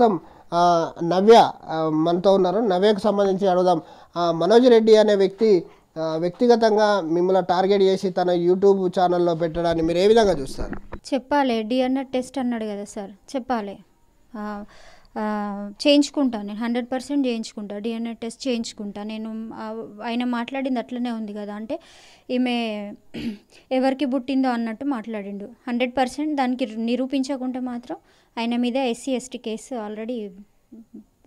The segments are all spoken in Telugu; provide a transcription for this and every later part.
ప్రస్తుతం నవ్య మనతో ఉన్నారు నవ్యకు సంబంధించి అడుగుదాం మనోజ్ రెడ్డి అనే వ్యక్తి వ్యక్తిగతంగా మిమ్మల్ని టార్గెట్ చేసి తన యూట్యూబ్ ఛానల్లో పెట్టడాన్ని మీరు ఏ విధంగా చూస్తారు చెప్పాలి డిఎన్ఏ టెస్ట్ అన్నాడు కదా సార్ చెప్పాలి చేయించుకుంటాను నేను హండ్రెడ్ పర్సెంట్ చేయించుకుంటా డిఎన్ఏ టెస్ట్ చేయించుకుంటా నేను ఆయన మాట్లాడింది అట్లనే ఉంది కదా అంటే ఈమె ఎవరికి పుట్టిందో అన్నట్టు మాట్లాడిండు హండ్రెడ్ పర్సెంట్ దానికి నిరూపించకుంటే మాత్రం ఆయన మీద ఎస్సీ ఎస్టీ కేసు ఆల్రెడీ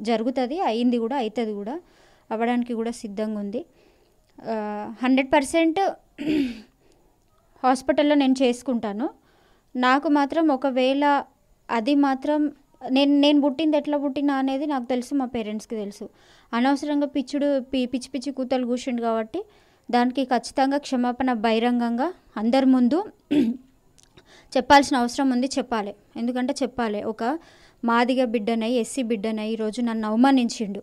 జరుగుతుంది అయింది కూడా అవుతుంది కూడా అవ్వడానికి కూడా సిద్ధంగా ఉంది హండ్రెడ్ పర్సెంట్ హాస్పిటల్లో నేను చేసుకుంటాను నాకు మాత్రం ఒకవేళ అది మాత్రం నేను నేను పుట్టింది ఎట్లా పుట్టినా అనేది నాకు తెలుసు మా పేరెంట్స్కి తెలుసు అనవసరంగా పిచ్చుడు పి పిచ్చి పిచ్చి కూతలు కూర్చుండు కాబట్టి దానికి ఖచ్చితంగా క్షమాపణ బహిరంగంగా అందరి ముందు చెప్పాల్సిన అవసరం ఉంది చెప్పాలి ఎందుకంటే చెప్పాలి ఒక మాదిగ బిడ్డనై ఎస్సీ బిడ్డనై ఈరోజు నన్ను అవమానించిండు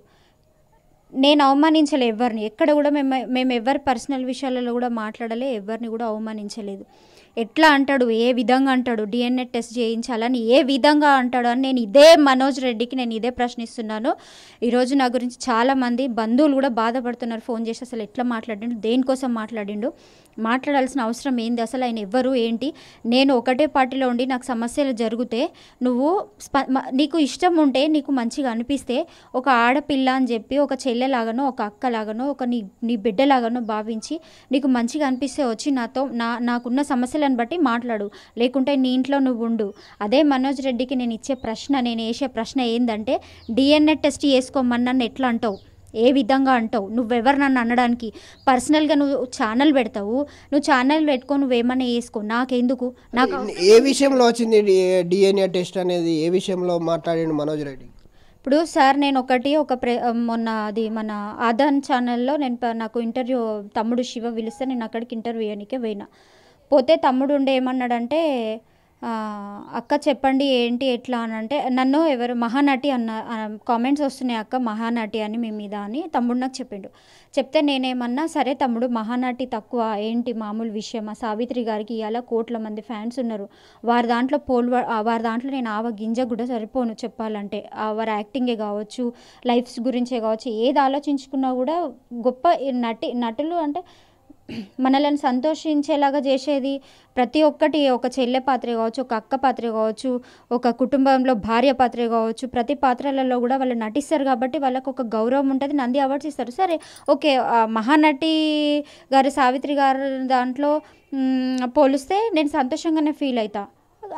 నేను అవమానించలే ఎవరిని ఎక్కడ కూడా మేము మేము ఎవరి పర్సనల్ విషయాలలో కూడా మాట్లాడలే ఎవరిని కూడా అవమానించలేదు ఎట్లా అంటాడు ఏ విధంగా అంటాడు డిఎన్ఏ టెస్ట్ చేయించాలని ఏ విధంగా అంటాడు అని నేను ఇదే మనోజ్ రెడ్డికి నేను ఇదే ప్రశ్నిస్తున్నాను ఈరోజు నా గురించి చాలామంది బంధువులు కూడా బాధపడుతున్నారు ఫోన్ చేసి అసలు ఎట్లా మాట్లాడిండు దేనికోసం మాట్లాడిండు మాట్లాడాల్సిన అవసరం ఏంది అసలు ఆయన ఎవ్వరు ఏంటి నేను ఒకటే పార్టీలో ఉండి నాకు సమస్యలు జరిగితే నువ్వు నీకు ఇష్టం ఉంటే నీకు మంచిగా అనిపిస్తే ఒక ఆడపిల్ల అని చెప్పి ఒక చెల్లెలాగానో ఒక అక్కలాగానో ఒక నీ నీ బిడ్డలాగానో భావించి నీకు మంచిగా అనిపిస్తే వచ్చి నాతో నా నాకున్న సమస్యలను బట్టి మాట్లాడు లేకుంటే నీ ఇంట్లో నువ్వు ఉండు అదే మనోజ్ రెడ్డికి నేను ఇచ్చే ప్రశ్న నేను వేసే ప్రశ్న ఏంటంటే డిఎన్ఏ టెస్ట్ చేసుకోమన్నాను ఎట్లా అంటావు ఏ విధంగా అంటావు నువ్వెవరు నన్ను అనడానికి పర్సనల్గా నువ్వు ఛానల్ పెడతావు నువ్వు ఛానల్ పెట్టుకొని నువ్వేమన్నా వేసుకో నాకెందుకు నాకు ఏ విషయంలో వచ్చింది డిఎన్ఏ టెస్ట్ అనేది ఏ విషయంలో మాట్లాడాడు మనోజ్ రెడ్డి ఇప్పుడు సార్ నేను ఒకటి ఒక ప్రే మొన్న అది మన ఆదాన్ ఛానల్లో నేను నాకు ఇంటర్వ్యూ తమ్ముడు శివ పిలిస్తే నేను అక్కడికి ఇంటర్వ్యూ అయ్యానికే పోయినా పోతే తమ్ముడు ఉండే ఏమన్నాడంటే అక్క చెప్పండి ఏంటి ఎట్లా అని అంటే నన్ను ఎవరు మహానటి అన్న కామెంట్స్ వస్తున్నాయి అక్క మహానటి అని మీ మీద అని తమ్ముడు నాకు చెప్పిండు చెప్తే నేనేమన్నా సరే తమ్ముడు మహానటి తక్కువ ఏంటి మామూలు విషయమా సావిత్రి గారికి ఇలా కోట్ల మంది ఫ్యాన్స్ ఉన్నారు వారి దాంట్లో పోల్ వారి దాంట్లో నేను ఆవ గింజ కూడా సరిపోను చెప్పాలంటే వారి యాక్టింగే కావచ్చు లైఫ్స్ గురించే కావచ్చు ఏది ఆలోచించుకున్నా కూడా గొప్ప నటి నటులు అంటే మనలను సంతోషించేలాగా చేసేది ప్రతి ఒక్కటి ఒక చెల్లె పాత్ర కావచ్చు ఒక అక్క పాత్ర కావచ్చు ఒక కుటుంబంలో భార్య పాత్ర కావచ్చు ప్రతి పాత్రలలో కూడా వాళ్ళు నటిస్తారు కాబట్టి వాళ్ళకు ఒక గౌరవం ఉంటుంది నంది అవార్డ్స్ ఇస్తారు సరే ఓకే మహానటి గారు సావిత్రి గారు దాంట్లో పోలిస్తే నేను సంతోషంగానే ఫీల్ అవుతాను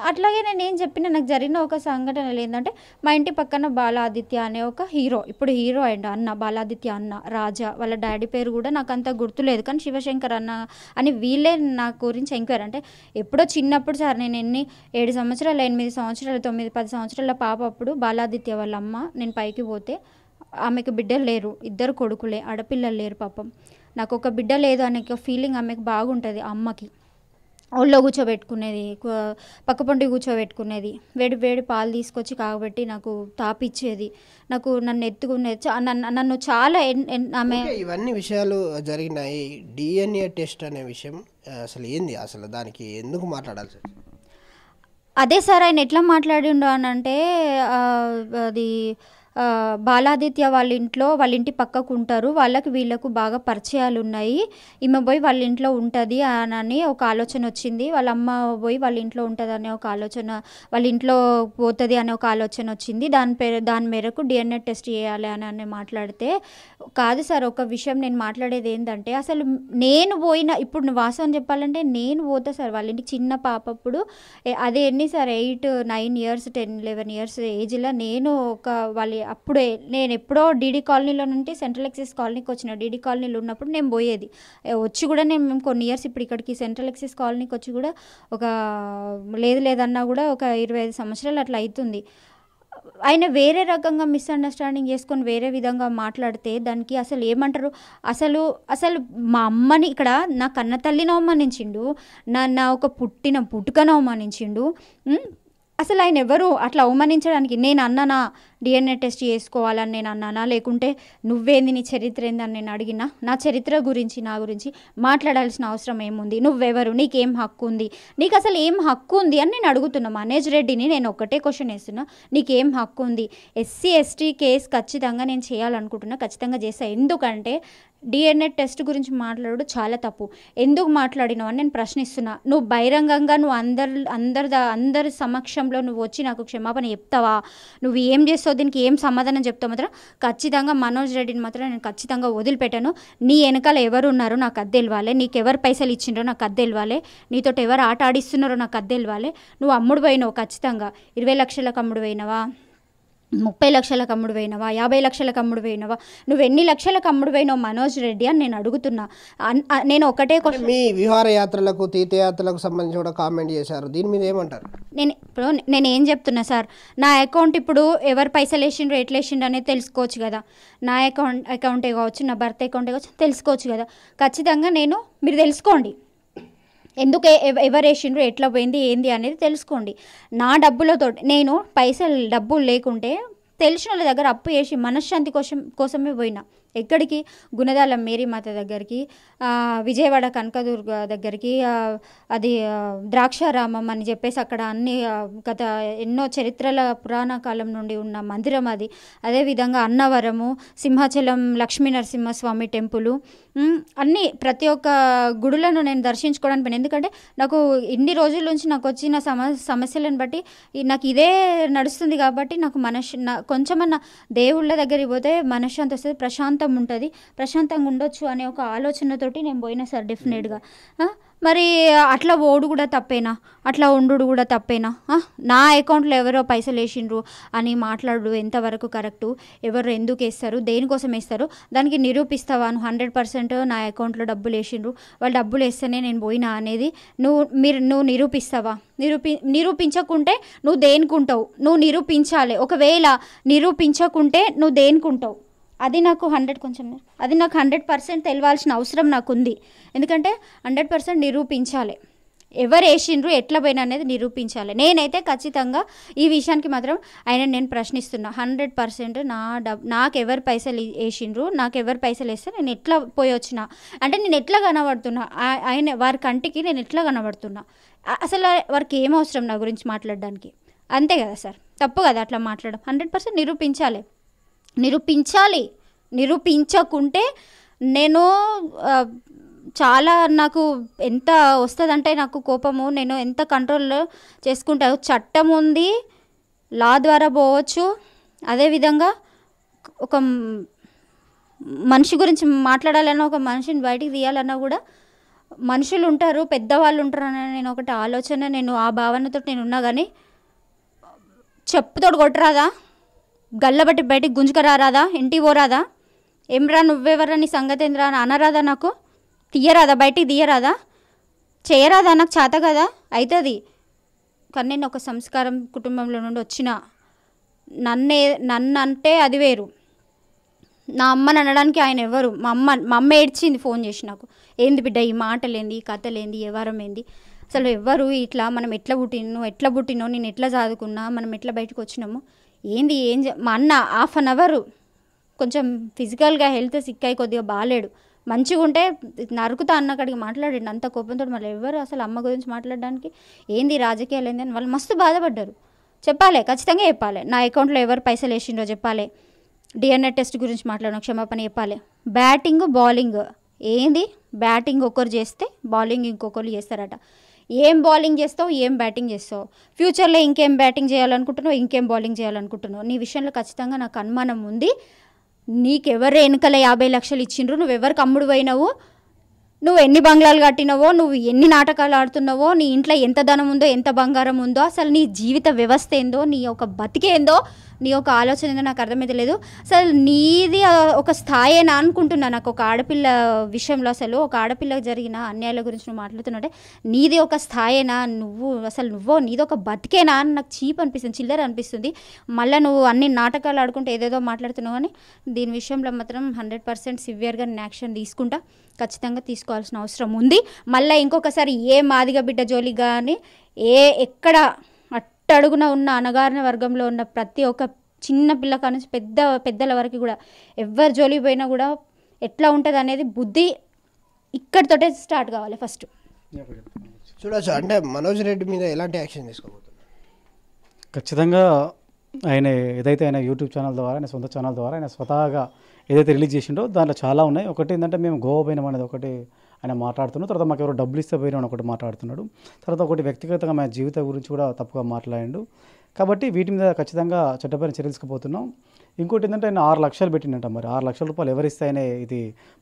అట్లాగే నేను ఏం చెప్పిన నాకు జరిగిన ఒక సంఘటనలు ఏంటంటే మా ఇంటి పక్కన బాలాదిత్య అనే ఒక హీరో ఇప్పుడు హీరో అండ్ అన్న బాలాదిత్య అన్న రాజా వాళ్ళ డాడీ పేరు కూడా నాకు అంత గుర్తులేదు కానీ శివశంకర్ అన్న అని వీళ్ళే నా గురించి ఎంక్వైరీ అంటే ఎప్పుడో చిన్నప్పుడు సార్ నేను ఎన్ని ఏడు సంవత్సరాలు ఎనిమిది సంవత్సరాలు తొమ్మిది పది సంవత్సరాల పాప అప్పుడు బాలాదిత్య వాళ్ళ అమ్మ నేను పైకి పోతే ఆమెకు బిడ్డలు లేరు ఇద్దరు కొడుకులే ఆడపిల్లలు లేరు పాపం నాకు ఒక బిడ్డ లేదు అనే ఒక ఫీలింగ్ ఆమెకు బాగుంటుంది అమ్మకి ఒళ్ళో కూర్చోబెట్టుకునేది పక్కపొంటి కూర్చోబెట్టుకునేది వేడి వేడి పాలు తీసుకొచ్చి కాబట్టి నాకు తాపిచ్చేది నాకు నన్ను ఎత్తుకునే నన్ను చాలా ఆమె ఇవన్నీ విషయాలు జరిగినాయి డిఎన్ఏ టెస్ట్ అనే విషయం అసలు ఏంది అసలు దానికి ఎందుకు మాట్లాడాల్సి అదే సార్ ఆయన ఎట్లా మాట్లాడి అని అంటే అది బాలాదిత్య వాళ్ళ ఇంట్లో వాళ్ళ ఇంటి పక్కకు ఉంటారు వాళ్ళకి వీళ్ళకు బాగా పరిచయాలు ఉన్నాయి ఈమె పోయి వాళ్ళ ఇంట్లో ఉంటుంది అని ఒక ఆలోచన వచ్చింది వాళ్ళ అమ్మ పోయి వాళ్ళ ఇంట్లో ఉంటుంది అనే ఒక ఆలోచన వాళ్ళ ఇంట్లో పోతుంది అనే ఒక ఆలోచన వచ్చింది దాని పేరు దాని మేరకు డిఎన్ఏ టెస్ట్ చేయాలి అని అని మాట్లాడితే కాదు సార్ ఒక విషయం నేను మాట్లాడేది ఏంటంటే అసలు నేను పోయిన ఇప్పుడు వాస్తవం చెప్పాలంటే నేను పోతా సార్ వాళ్ళ ఇంటికి చిన్న పాపప్పుడు అదే ఎన్ని sir eight nine years ten eleven years ఏజ్లో నేను ఒక వాళ్ళ అప్పుడే నేను ఎప్పుడో డీడీ కాలనీలో నుండి సెంట్రల్ ఎక్సైజ్ కాలనీకి వచ్చిన డీడీ కాలనీలో ఉన్నప్పుడు నేను పోయేది వచ్చి కూడా నేను మేము కొన్ని ఇయర్స్ ఇప్పుడు ఇక్కడికి సెంట్రల్ ఎక్సైజ్ కాలనీకి వచ్చి కూడా ఒక లేదు లేదన్నా కూడా ఒక ఇరవై ఐదు సంవత్సరాలు అట్లా అవుతుంది ఆయన వేరే రకంగా మిస్అండర్స్టాండింగ్ చేసుకొని వేరే విధంగా మాట్లాడితే దానికి అసలు ఏమంటారు అసలు అసలు మా అమ్మని ఇక్కడ నా కన్న తల్లిని అవమానించిండు నా నా ఒక పుట్టిన పుట్టుకను అవమానించిండు అసలు ఆయన ఎవరు అట్లా అవమానించడానికి నేను అన్నానా డిఎన్ఏ టెస్ట్ చేసుకోవాలని నేను అన్నానా లేకుంటే నువ్వేంది నీ చరిత్ర ఏందని నేను అడిగినా నా చరిత్ర గురించి నా గురించి మాట్లాడాల్సిన అవసరం ఏముంది నువ్వెవరు నీకేం హక్కు ఉంది నీకు అసలు ఏం హక్కు ఉంది అని నేను అడుగుతున్నా మనేజ్ రెడ్డిని నేను ఒక్కటే క్వశ్చన్ వేస్తున్నా నీకేం హక్కు ఉంది ఎస్సీ ఎస్టీ కేసు ఖచ్చితంగా నేను చేయాలనుకుంటున్నా ఖచ్చితంగా చేస్తా ఎందుకంటే డిఎన్ఏ టెస్ట్ గురించి మాట్లాడు చాలా తప్పు ఎందుకు మాట్లాడినావు అని నేను ప్రశ్నిస్తున్నా నువ్వు బహిరంగంగా నువ్వు అందరు అందరి అందరి సమక్షంలో నువ్వు వచ్చి నాకు క్షమాపణ చెప్తావా నువ్వు ఏం చేస్తావు దీనికి ఏం సమాధానం చెప్తావు మాత్రం ఖచ్చితంగా మనోజ్ రెడ్డిని మాత్రం నేను ఖచ్చితంగా వదిలిపెట్టాను నీ వెనకాల ఎవరు ఉన్నారో నాకు అద్దె నీకు ఎవరు పైసలు ఇచ్చిండ్రో నాకు అద్దె తెలియాలి నీతో ఎవరు ఆట ఆడిస్తున్నారో నాకు అద్దె తెలియాలి నువ్వు అమ్ముడు పోయినావు ఖచ్చితంగా ఇరవై లక్షలకు అమ్ముడు పోయినావా ముప్పై లక్షల కమ్ముడు పోయినవా యాభై లక్షల అమ్ముడు పోయినవా నువ్వు ఎన్ని లక్షల అమ్ముడు పోయినావు మనోజ్ రెడ్డి అని నేను అడుగుతున్నా నేను ఒకటే మీ విహారయాత్రలకు తీర్థయాత్రలకు సంబంధించి కూడా కామెంట్ చేశారు దీని మీద ఏమంటారు నేను ఇప్పుడు నేను ఏం చెప్తున్నా సార్ నా అకౌంట్ ఇప్పుడు ఎవరు పైసలు వేసిండ్రు ఎట్లా వేసిండ్రు అనేది తెలుసుకోవచ్చు కదా నా అకౌంట్ అకౌంటే కావచ్చు నా భర్త అకౌంటే కావచ్చు తెలుసుకోవచ్చు కదా ఖచ్చితంగా నేను మీరు తెలుసుకోండి ఎందుకు ఎవరు వేసిండ్రు ఎట్లా పోయింది ఏంది అనేది తెలుసుకోండి నా డబ్బులతో నేను పైసలు డబ్బులు లేకుంటే తెలిసిన వాళ్ళ దగ్గర అప్పు చేసి మనశ్శాంతి కోసం కోసమే పోయినా ఎక్కడికి గుణదాల మేరీమాత దగ్గరికి విజయవాడ కనకదుర్గ దగ్గరికి అది ద్రాక్షారామం అని చెప్పేసి అక్కడ అన్ని గత ఎన్నో చరిత్రల పురాణ కాలం నుండి ఉన్న మందిరం అది అదేవిధంగా అన్నవరము సింహాచలం లక్ష్మీనరసింహస్వామి టెంపులు అన్నీ ప్రతి ఒక్క గుడులను నేను దర్శించుకోవడానికి పోయినా ఎందుకంటే నాకు ఇన్ని రోజుల నుంచి నాకు వచ్చిన సమ సమస్యలను బట్టి నాకు ఇదే నడుస్తుంది కాబట్టి నాకు మనసు నా కొంచెమన్నా దేవుళ్ళ దగ్గరికి పోతే మనశ్శాంతి వస్తుంది ప్రశాంతం ఉంటుంది ప్రశాంతంగా ఉండొచ్చు అనే ఒక ఆలోచనతోటి నేను పోయినా సార్ డెఫినెట్గా మరి అట్లా ఓడు కూడా తప్పేనా అట్లా ఉండు కూడా తప్పేనా నా అకౌంట్లో ఎవరో పైసలు వేసిండ్రు అని మాట్లాడు ఎంతవరకు కరెక్టు ఎవరు ఎందుకు వేస్తారు దేనికోసం వేస్తారు దానికి నిరూపిస్తావా నువ్వు హండ్రెడ్ పర్సెంట్ నా అకౌంట్లో డబ్బులు వేసిండ్రు వాళ్ళు డబ్బులు వేస్తేనే నేను పోయినా అనేది నువ్వు మీరు నువ్వు నిరూపిస్తావా నిరూపి నిరూపించకుంటే నువ్వు దేనికుంటావు నువ్వు నిరూపించాలి ఒకవేళ నిరూపించకుంటే నువ్వు దేనికుంటావు అది నాకు హండ్రెడ్ కొంచెం అది నాకు హండ్రెడ్ పర్సెంట్ తెలియాల్సిన అవసరం నాకు ఉంది ఎందుకంటే హండ్రెడ్ పర్సెంట్ నిరూపించాలి ఎవరు వేసిండ్రు ఎట్లా పోయినా అనేది నిరూపించాలి నేనైతే ఖచ్చితంగా ఈ విషయానికి మాత్రం ఆయన నేను ప్రశ్నిస్తున్నా హండ్రెడ్ పర్సెంట్ నా డబ్ నాకు ఎవరు పైసలు వేసిండ్రు నాకు ఎవరు పైసలు వేస్తే నేను ఎట్లా పోయి వచ్చిన అంటే నేను ఎట్లా కనబడుతున్నా ఆయన వారి కంటికి నేను ఎట్లా కనబడుతున్నా అసలు వారికి ఏం అవసరం నా గురించి మాట్లాడడానికి అంతే కదా సార్ తప్పు కదా అట్లా మాట్లాడడం హండ్రెడ్ పర్సెంట్ నిరూపించాలి నిరూపించాలి నిరూపించకుంటే నేను చాలా నాకు ఎంత వస్తుందంటే నాకు కోపము నేను ఎంత కంట్రోల్ చేసుకుంటా చట్టం ఉంది లా ద్వారా పోవచ్చు అదేవిధంగా ఒక మనిషి గురించి మాట్లాడాలన్నా ఒక మనిషిని బయటికి తీయాలన్నా కూడా మనుషులు ఉంటారు పెద్దవాళ్ళు ఉంటారు అని నేను ఒకటి ఆలోచన నేను ఆ భావనతో నేను ఉన్నా కానీ చెప్పుతోడు కొట్టరాదా గల్లబట్టి బయటికి రాదా ఇంటికి పోరాదా ఏమ్రా నువ్వెవరా నీ సంగతి ఏంద్రా అని అనరాదా నాకు తీయరాదా బయటికి తీయరాదా చేయరాదా నాకు చేత కదా అవుతుంది కానీ నేను ఒక సంస్కారం కుటుంబంలో నుండి వచ్చిన నన్నే నన్ను అంటే అది వేరు నా అమ్మని అనడానికి ఆయన ఎవరు మా అమ్మ మా అమ్మ ఏడ్చింది ఫోన్ చేసి నాకు ఏంది బిడ్డ ఈ మాటలేంది ఈ కథలేంది వ్యవహారం ఏంది అసలు ఎవ్వరు ఇట్లా మనం ఎట్లా పుట్టినో ఎట్లా పుట్టినో నేను ఎట్లా చదువుకున్నా మనం ఎట్లా బయటకు వచ్చినాము ఏంది ఏం మా అన్న హాఫ్ అన్ అవర్ కొంచెం ఫిజికల్గా హెల్త్ సిక్ అయి కొద్దిగా బాగాలేడు మంచిగా ఉంటే నరుకుతా అన్న అక్కడికి మాట్లాడండి అంత కోపంతో మళ్ళీ ఎవరు అసలు అమ్మ గురించి మాట్లాడడానికి ఏంది రాజకీయాలు ఏంది అని వాళ్ళు మస్తు బాధపడ్డారు చెప్పాలి ఖచ్చితంగా చెప్పాలి నా అకౌంట్లో ఎవరు పైసలు వేసిండో చెప్పాలి డిఎన్ఏ టెస్ట్ గురించి మాట్లాడడం క్షమాపణ చెప్పాలి బ్యాటింగ్ బౌలింగ్ ఏంది బ్యాటింగ్ ఒకరు చేస్తే బౌలింగ్ ఇంకొకరు చేస్తారట ఏం బౌలింగ్ చేస్తావు ఏం బ్యాటింగ్ చేస్తావు ఫ్యూచర్లో ఇంకేం బ్యాటింగ్ చేయాలనుకుంటున్నావు ఇంకేం బౌలింగ్ చేయాలనుకుంటున్నావు నీ విషయంలో ఖచ్చితంగా నాకు అనుమానం ఉంది ఎవరు ఎన్నికల యాభై లక్షలు ఇచ్చిండ్రు నువ్వు ఎవరికి అమ్ముడు పోయినావు నువ్వు ఎన్ని బంగ్లాలు కట్టినవో నువ్వు ఎన్ని నాటకాలు ఆడుతున్నావో నీ ఇంట్లో ఎంత ధనం ఉందో ఎంత బంగారం ఉందో అసలు నీ జీవిత వ్యవస్థ ఏందో నీ యొక్క బతికేందో నీ ఒక ఆలోచన నాకు అర్థమైతే లేదు అసలు నీది ఒక అని అనుకుంటున్నా నాకు ఒక ఆడపిల్ల విషయంలో అసలు ఒక ఆడపిల్లకు జరిగిన అన్యాయాల గురించి నువ్వు మాట్లాడుతున్నాడే నీది ఒక స్థాయేనా నువ్వు అసలు నువ్వో నీది ఒక బతికేనా అని నాకు చీప్ అనిపిస్తుంది చిల్లర అనిపిస్తుంది మళ్ళీ నువ్వు అన్ని నాటకాలు ఆడుకుంటూ ఏదేదో మాట్లాడుతున్నావు అని దీని విషయంలో మాత్రం హండ్రెడ్ పర్సెంట్ సివియర్గా నేను యాక్షన్ తీసుకుంటా ఖచ్చితంగా తీసుకోవాల్సిన అవసరం ఉంది మళ్ళీ ఇంకొకసారి ఏ మాదిగ బిడ్డ జోలి కానీ ఏ ఎక్కడ అట్టడుగున ఉన్న అనగారిన వర్గంలో ఉన్న ప్రతి ఒక్క చిన్న పిల్ల నుంచి పెద్ద పెద్దల వరకు కూడా ఎవరు జోలికి పోయినా కూడా ఎట్లా ఉంటుంది అనేది బుద్ధి ఇక్కడితోటే స్టార్ట్ కావాలి ఫస్ట్ చూడొచ్చు అంటే మనోజ్ రెడ్డి మీద ఎలాంటి యాక్షన్ తీసుకోబోతున్నారు ఖచ్చితంగా ఆయన ఏదైతే ఆయన యూట్యూబ్ ఛానల్ ద్వారా ఆయన సొంత ఛానల్ ద్వారా ఆయన స్వతహాగా ఏదైతే రిలీజ్ చేసిండో దాంట్లో చాలా ఉన్నాయి ఒకటి ఏంటంటే మేము గోవా పోయినాం అనేది ఒకటి ఆయన మాట్లాడుతున్నాడు తర్వాత మాకు ఎవరో డబ్బులు ఇస్తే పోయినా ఒకటి మాట్లాడుతున్నాడు తర్వాత ఒకటి వ్యక్తిగతంగా మా జీవితం గురించి కూడా తప్పుగా మాట్లాడాడు కాబట్టి వీటి మీద ఖచ్చితంగా చట్టపైన చర్యలుసుకుపోతున్నాం ఇంకోటి ఏంటంటే ఆయన ఆరు లక్షలు పెట్టిందంట మరి ఆరు లక్షల రూపాయలు ఎవరిస్తాయనే ఇది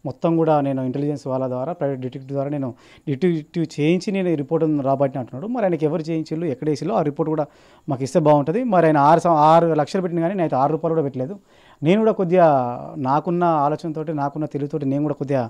మొత్తం కూడా నేను ఇంటెలిజెన్స్ వాళ్ళ ద్వారా ప్రైవేట్ డిటెక్టివ్ ద్వారా నేను డిటెక్టివ్ చేయించి నేను రిపోర్ట్ రాబట్టిన అంటున్నాడు మరి ఆయనకి ఎవరు చేయించిల్లు ఎక్కడ వేసిలో ఆ రిపోర్ట్ కూడా మాకు ఇస్తే బాగుంటుంది మరి ఆయన ఆరు ఆరు లక్షలు పెట్టిన కానీ నేను అయితే ఆరు రూపాయలు కూడా పెట్టలేదు నేను కూడా కొద్దిగా నాకున్న ఆలోచనతో నాకున్న తెలివితోటి నేను కూడా కొద్దిగా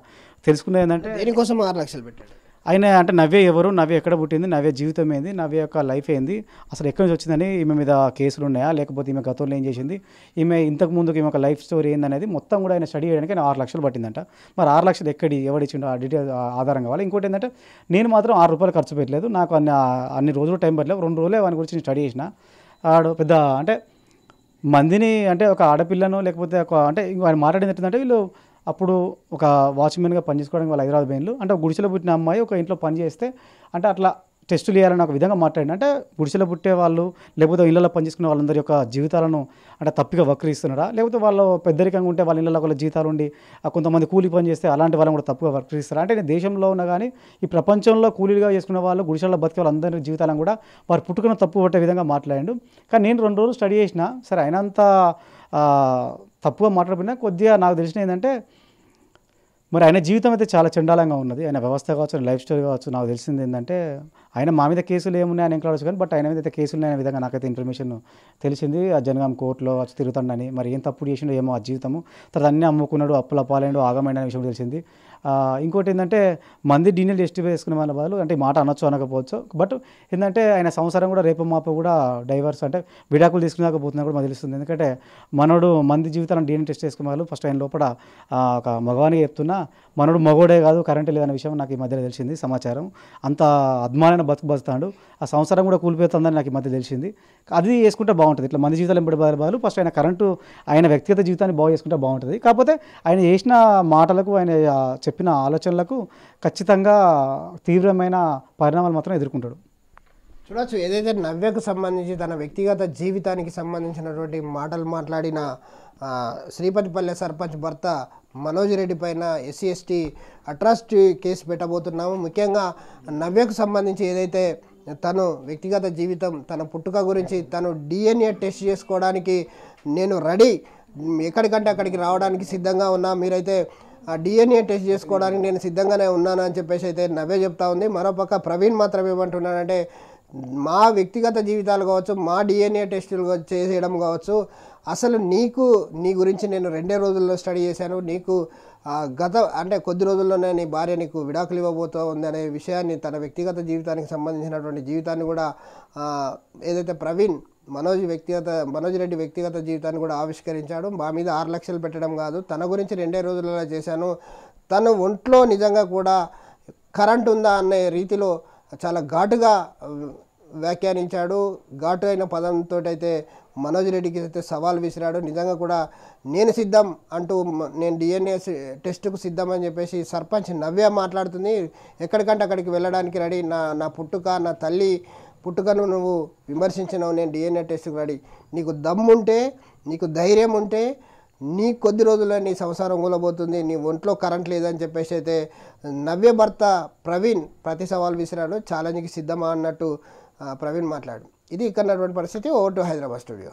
తెలుసుకునేది ఏంటంటే దీనికోసం ఆరు లక్షలు పెట్టాడు ఆయన అంటే నవ్య ఎవరు నవ్య ఎక్కడ పుట్టింది నవ్య జీవితం ఏంది నవ్య యొక్క లైఫ్ ఏంది అసలు ఎక్కడి నుంచి వచ్చిందని ఈమె మీద కేసులు ఉన్నాయా లేకపోతే ఈమె గతంలో ఏం చేసింది ఈమె ఇంతకు ముందుకు ఈమె ఒక లైఫ్ స్టోరీ ఏందనేది మొత్తం కూడా ఆయన స్టడీ చేయడానికి ఆయన ఆరు లక్షలు పట్టిందంట మరి ఆరు లక్షలు ఎక్కడి ఎవడిచ్చిండో ఆ డీటెయిల్ ఆధారం కావాలి ఇంకోటి ఏంటంటే నేను మాత్రం ఆరు రూపాయలు ఖర్చు పెట్టలేదు నాకు అన్ని అన్ని రోజులు టైం పట్టలేదు రెండు రోజులే వాని గురించి నేను స్టడీ చేసిన ఆడు పెద్ద అంటే మందిని అంటే ఒక ఆడపిల్లను లేకపోతే ఒక అంటే వారు మాట్లాడింది ఏంటంటే వీళ్ళు అప్పుడు ఒక వాచ్మెన్గా పనిచేసుకోవడానికి వాళ్ళు హైదరాబాద్ బెయిన్లు అంటే గుడిసెలో పుట్టిన అమ్మాయి ఒక ఇంట్లో పని చేస్తే అంటే అట్లా టెస్టులు చేయాలని ఒక విధంగా మాట్లాడిన అంటే గుడిసెలో పుట్టే వాళ్ళు లేకపోతే ఇళ్ళలో పనిచేసుకునే వాళ్ళందరి యొక్క జీవితాలను అంటే తప్పిగా వక్రీస్తున్నారా లేకపోతే వాళ్ళు పెద్దరికంగా ఉంటే వాళ్ళ ఇళ్ళలో వాళ్ళ జీతాలు ఉండి కొంతమంది కూలి పని చేస్తే అలాంటి వాళ్ళని కూడా తప్పుగా వక్రీస్తారా అంటే దేశంలో ఉన్న కానీ ఈ ప్రపంచంలో కూలీలుగా చేసుకునే వాళ్ళు గుడిసెల్లో బతికే వాళ్ళందరి జీవితాలను కూడా వారు పుట్టుకున్న తప్పు పట్టే విధంగా మాట్లాడాడు కానీ నేను రెండు రోజులు స్టడీ చేసిన సరే అయినంత తప్పుగా మాట్లాడిపోయినా కొద్దిగా నాకు తెలిసిన ఏంటంటే మరి ఆయన జీవితం అయితే చాలా చండాలంగా ఉన్నది ఆయన వ్యవస్థ కావచ్చు లైఫ్ స్టైల్ కావచ్చు నాకు తెలిసింది ఏంటంటే ఆయన మా మీద కేసులు ఏమున్నాయని ఇంకా కానీ బట్ ఆయన మీద అయితే కేసులు ఉన్నాయనే విధంగా నాకైతే ఇన్ఫర్మేషన్ తెలిసింది ఆ జనగాం కోర్టులో వచ్చి తిరుగుతాడని మరి ఏం తప్పుడు చేసిండో ఏమో ఆ జీవితము తర్వాత అన్నీ అమ్ముకున్నాడు అప్పుల పాలైండు ఆగమైన విషయం తెలిసింది ఇంకోటి ఏంటంటే మంది డీనియల్ టెస్ట్ చేసుకునే వాళ్ళ బదులు అంటే ఈ మాట అనొచ్చు అనకపోవచ్చు బట్ ఏంటంటే ఆయన సంవత్సరం కూడా రేపు మాప కూడా డైవర్స్ అంటే విడాకులు తీసుకునేకపోతున్నా కూడా మాకు తెలుస్తుంది ఎందుకంటే మనోడు మంది జీవితాలను డీనియల్ టెస్ట్ చేసుకునే వాళ్ళు ఫస్ట్ ఆయన లోపల ఒక మగవానికి చెప్తున్నా మనోడు మగోడే కాదు కరెంట్ లేదనే విషయం నాకు ఈ మధ్యలో తెలిసింది సమాచారం అంత అద్మానైన బతుకు బతుతాడు ఆ సంవత్సరం కూడా కూలిపోతుందని నాకు ఈ మధ్య తెలిసింది అది చేసుకుంటే బాగుంటుంది ఇట్లా మంది జీవితాలు ఎంబడి బదులు బాధలు ఫస్ట్ ఆయన కరెంటు ఆయన వ్యక్తిగత జీవితాన్ని బాగు చేసుకుంటే బాగుంటుంది కాకపోతే ఆయన చేసిన మాటలకు ఆయన చెప్పిన ఆలోచనలకు ఖచ్చితంగా తీవ్రమైన పరిణామాలు మాత్రం ఎదుర్కొంటాడు చూడవచ్చు ఏదైతే నవ్యకు సంబంధించి తన వ్యక్తిగత జీవితానికి సంబంధించినటువంటి మాటలు మాట్లాడిన శ్రీపతిపల్లె సర్పంచ్ భర్త మనోజ్ రెడ్డి పైన ఎస్సీ ఎస్టీ అట్రాసిటీ కేసు పెట్టబోతున్నాము ముఖ్యంగా నవ్యకు సంబంధించి ఏదైతే తను వ్యక్తిగత జీవితం తన పుట్టుక గురించి తను డిఎన్ఏ టెస్ట్ చేసుకోవడానికి నేను రెడీ ఎక్కడికంటే అక్కడికి రావడానికి సిద్ధంగా ఉన్నా మీరైతే ఆ డిఎన్ఏ టెస్ట్ చేసుకోవడానికి నేను సిద్ధంగానే ఉన్నాను అని చెప్పేసి అయితే నవ్వే చెప్తా ఉంది మరోపక్క ప్రవీణ్ మాత్రం ఏమంటున్నానంటే మా వ్యక్తిగత జీవితాలు కావచ్చు మా డిఎన్ఏ టెస్టులు చేసేయడం కావచ్చు అసలు నీకు నీ గురించి నేను రెండే రోజుల్లో స్టడీ చేశాను నీకు గత అంటే కొద్ది రోజుల్లోనే నీ భార్య నీకు విడాకులు ఇవ్వబోతూ ఉంది అనే విషయాన్ని తన వ్యక్తిగత జీవితానికి సంబంధించినటువంటి జీవితాన్ని కూడా ఏదైతే ప్రవీణ్ మనోజ్ వ్యక్తిగత మనోజ్ రెడ్డి వ్యక్తిగత జీవితాన్ని కూడా ఆవిష్కరించాడు మా మీద ఆరు లక్షలు పెట్టడం కాదు తన గురించి రెండే రోజులలో చేశాను తను ఒంట్లో నిజంగా కూడా కరెంట్ ఉందా అనే రీతిలో చాలా ఘాటుగా వ్యాఖ్యానించాడు ఘాటు అయిన పదంతో అయితే మనోజ్ రెడ్డికి అయితే సవాల్ విసిరాడు నిజంగా కూడా నేను సిద్ధం అంటూ నేను డిఎన్ఏ టెస్టుకు సిద్ధం అని చెప్పేసి సర్పంచ్ నవ్య మాట్లాడుతుంది ఎక్కడికంటే అక్కడికి వెళ్ళడానికి రెడీ నా నా పుట్టుక నా తల్లి పుట్టుకను నువ్వు విమర్శించినావు నేను డిఎన్ఏ టెస్ట్కి రెడీ నీకు దమ్ముంటే నీకు ధైర్యం ఉంటే నీ కొద్ది రోజుల్లో నీ సంసారం కూలబోతుంది నీ ఒంట్లో కరెంట్ లేదని చెప్పేసి అయితే నవ్య భర్త ప్రవీణ్ ప్రతి సవాల్ విసిరాడు ఛాలెంజ్కి సిద్ధమా అన్నట్టు ప్రవీణ్ మాట్లాడు ఇది ఇక్కడ ఉన్నటువంటి పరిస్థితి ఓవర్ టు హైదరాబాద్ స్టూడియో